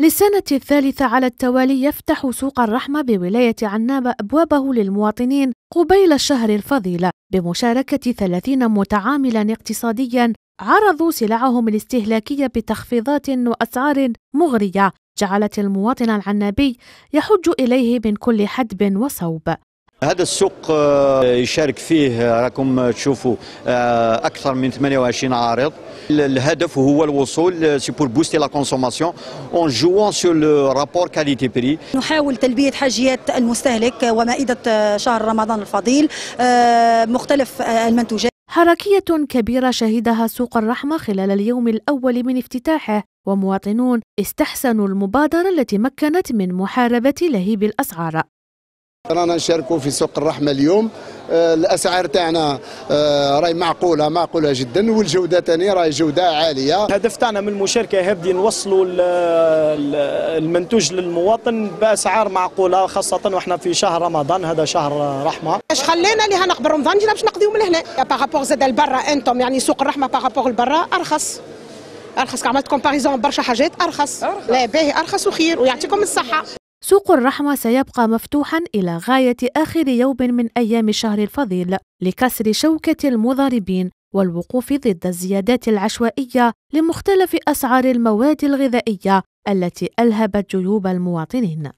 للسنة الثالثة على التوالي يفتح سوق الرحمة بولاية عنابة أبوابه للمواطنين قبيل الشهر الفضيل بمشاركة 30 متعاملا اقتصاديا عرضوا سلعهم الاستهلاكية بتخفيضات وأسعار مغرية جعلت المواطن العنابي يحج إليه من كل حدب وصوب هذا السوق آه، يشارك فيه آه، راكم تشوفوا آه، اكثر من 28 عارض الهدف هو الوصول سي بور بوستي لا كونسوماسيون اون جوون سو لو رابور كاليتي بري نحاول تلبيه حاجيات المستهلك ومائده شهر رمضان الفضيل مختلف المنتوجات حركية كبيرة شهدها سوق الرحمة خلال اليوم الأول من افتتاحه ومواطنون استحسنوا المبادرة التي مكنت من محاربة لهيب الأسعار رانا نشاركوا في سوق الرحمه اليوم آه، الاسعار تاعنا آه، راهي معقوله معقوله جدا والجوده ثاني راهي جوده عاليه الهدف تاعنا من المشاركه هذه نوصلوا المنتوج للمواطن باسعار معقوله خاصه واحنا في شهر رمضان هذا شهر رحمه اش خلينا لهنا نقبل رمضان جينا باش نقضيو من هنا بارابور زاد البرا انتم يعني سوق الرحمه بارابور البرا ارخص ارخص عملت كومباريزون برشا حاجات ارخص, أرخص. لا باهي ارخص وخير ويعطيكم الصحه سوق الرحمة سيبقى مفتوحا إلى غاية آخر يوم من أيام الشهر الفضيل لكسر شوكة المضاربين والوقوف ضد الزيادات العشوائية لمختلف أسعار المواد الغذائية التي ألهبت جيوب المواطنين